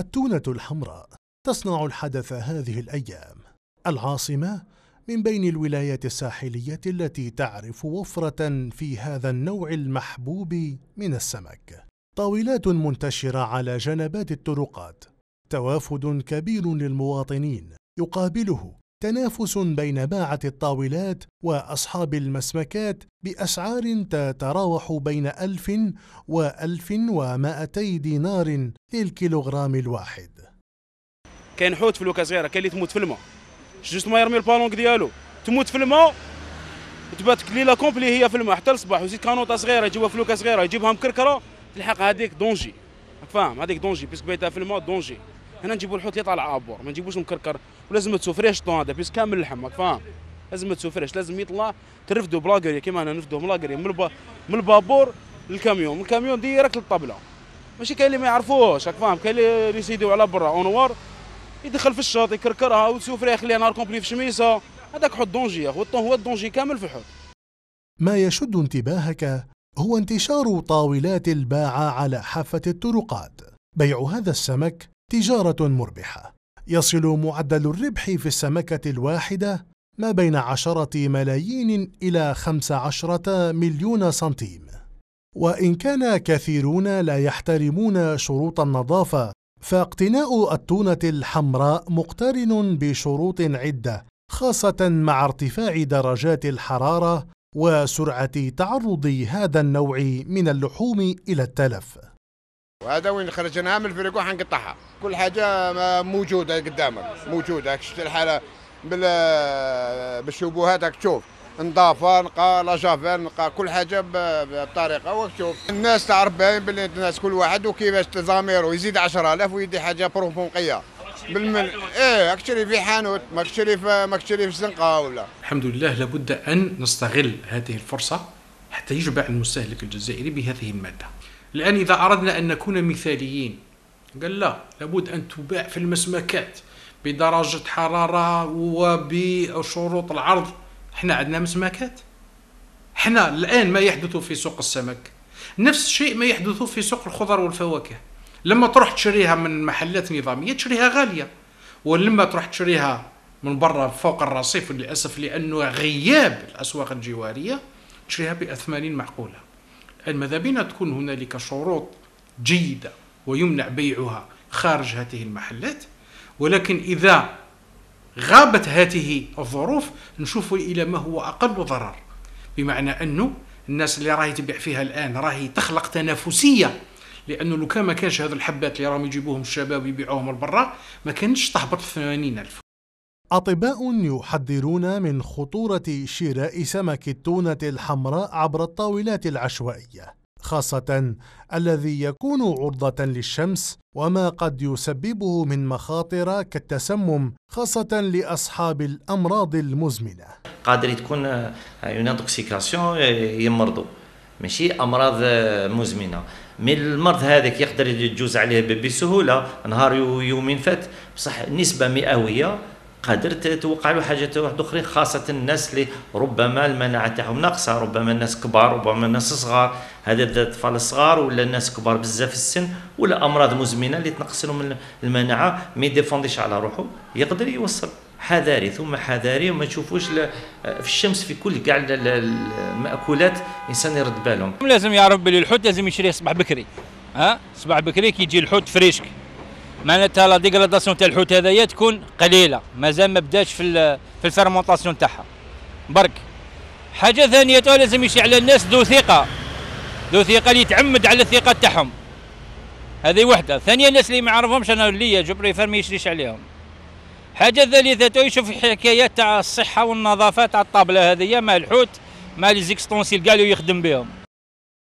التونة الحمراء تصنع الحدث هذه الأيام العاصمة من بين الولايات الساحلية التي تعرف وفرة في هذا النوع المحبوب من السمك طاولات منتشرة على جنبات الطرقات توافد كبير للمواطنين يقابله تنافس بين باعة الطاولات وأصحاب المسمكات بأسعار تتراوح بين ألف وألف ومائتي دينار للكيلوغرام الواحد كاين حوت فلوكه صغيره كاين اللي تموت في الماء جوست ما يرمي البالونك ديالو تموت في الماء تبات ليله كومبلي هي في الماء حتى الصباح وزيد كانوطه صغيره يجيبها فلوكه صغيره يجيبها مكركره تلحق هذيك دونجي فاهم هذيك دونجي بيسك بيتها في الماء دونجي هنا نجيبوا الحوت اللي طالع ابور ما نجيبوش مكركر ولازم تسو فريش طون هذا بيس كامل اللحم راك فاهم لازم تسو فريش لازم يطلع ترفدوا بلاكري كيما انا نفدوا بلاكري من, الب... من البابور للكاميون من الكاميون ديريكت للطبله ماشي كاين اللي ما يعرفوش راك فاهم كاين اللي يسيدو على برا اونوار يدخل في الشاط يكركرها وتسوفري يخليها نهار كومبلي في شميسه هذاك حط دونجي هو الطون هو الدونجي كامل في الحوت ما يشد انتباهك هو انتشار طاولات الباعة على حافة الطرقات بيع هذا السمك تجارة مربحة يصل معدل الربح في السمكة الواحدة ما بين عشرة ملايين إلى خمس عشرة مليون سنتيم وإن كان كثيرون لا يحترمون شروط النظافة فاقتناء التونة الحمراء مقترن بشروط عدة خاصة مع ارتفاع درجات الحرارة وسرعة تعرض هذا النوع من اللحوم إلى التلف وهذا وين خرجناها من الفريق وحنقطعها كل حاجه موجوده قدامك موجوده شفت الحاله بال بالشبهات راك تشوف نضافه نلقى لا جافان نلقى كل حاجه بطريقه وتشوف الناس تعرف باين باللي الناس كل واحد وكيفاش زاميرو يزيد 10000 ويدي حاجه بروفون قيه بالمن ايه اكشري في حانوت ماك اكشري في ما في الزنقه ولا الحمد لله لابد ان نستغل هذه الفرصه حتى يشبع المستهلك الجزائري بهذه الماده الآن إذا أردنا أن نكون مثاليين قال لا لابد أن تباع في المسمكات بدرجة حرارة وبشروط العرض احنا عندنا مسمكات احنا الآن ما يحدث في سوق السمك نفس الشيء ما يحدث في سوق الخضر والفواكه لما تروح تشريها من محلات نظامية تشريها غالية ولما تروح تشريها من برا فوق الرصيف للأسف لأنه غياب الأسواق الجوارية تشريها بأثمان معقولة ماذا بنا تكون هنالك شروط جيدة ويمنع بيعها خارج هذه المحلات ولكن إذا غابت هذه الظروف نشوف إلى ما هو أقل ضرر بمعنى أنه الناس اللي راهي تبيع فيها الآن راهي تخلق تنافسية لأنه لو كان ما كانش هذو الحبات اللي راهم يجيبوهم الشباب ويبيعوهم لبرا ما كانش تهبط في 80000 أطباء يحذرون من خطورة شراء سمك التونة الحمراء عبر الطاولات العشوائية، خاصة الذي يكون عرضة للشمس وما قد يسببه من مخاطر كالتسمم خاصة لأصحاب الأمراض المزمنة. قادر تكون اون انتوكسيكاسيون يمرضوا ماشي امراض مزمنه مي المرض هذاك يقدر يجوز عليه بسهوله نهار يومين فات بصح نسبه مئويه قادر توقع له حاجه واحد اخرين خاصه الناس اللي ربما المناعه تاعهم ناقصه ربما الناس كبار ربما الناس صغار هذا الاطفال الصغار ولا الناس كبار بزاف السن ولا امراض مزمنه اللي تنقص لهم المناعه ما يديفونديش على روحه يقدر يوصل حذاري ثم حذاري وما تشوفوش في الشمس في كل كاع الماكولات الانسان يرد بالهم لازم يعرف بلي الحوت لازم يشريه صباح بكري ها صباح بكري كي يجي الحوت فريشك معناتها لا ديغراداسيون تاع الحوت هذايا تكون قليله مازال ما بداش في في الفيرمونطاسيون تاعها برك حاجه ثانيه تو لازم يشي على الناس ذو ثقه ذو ثقه اللي يتعمد على الثقه تاعهم هذه وحده ثانيه الناس اللي ما يعرفهمش انا اللي جو بريفير ما يشريش عليهم حاجه ثالثه تو يشوف الحكايات تاع الصحه والنظافه تاع الطابله هذه مع الحوت مع لي زيكستونسيل قالوا يخدم بهم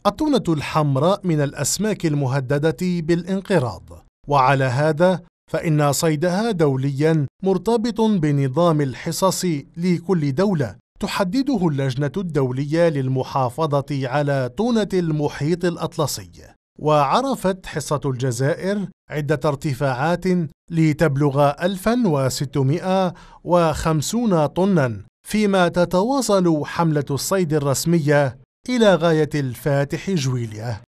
التونة الحمراء من الأسماك المهددة بالانقراض وعلى هذا فإن صيدها دوليا مرتبط بنظام الحصص لكل دولة تحدده اللجنة الدولية للمحافظة على تونة المحيط الأطلسي وعرفت حصة الجزائر عدة ارتفاعات لتبلغ 1650 طناً فيما تتواصل حملة الصيد الرسمية إلى غاية الفاتح جويليا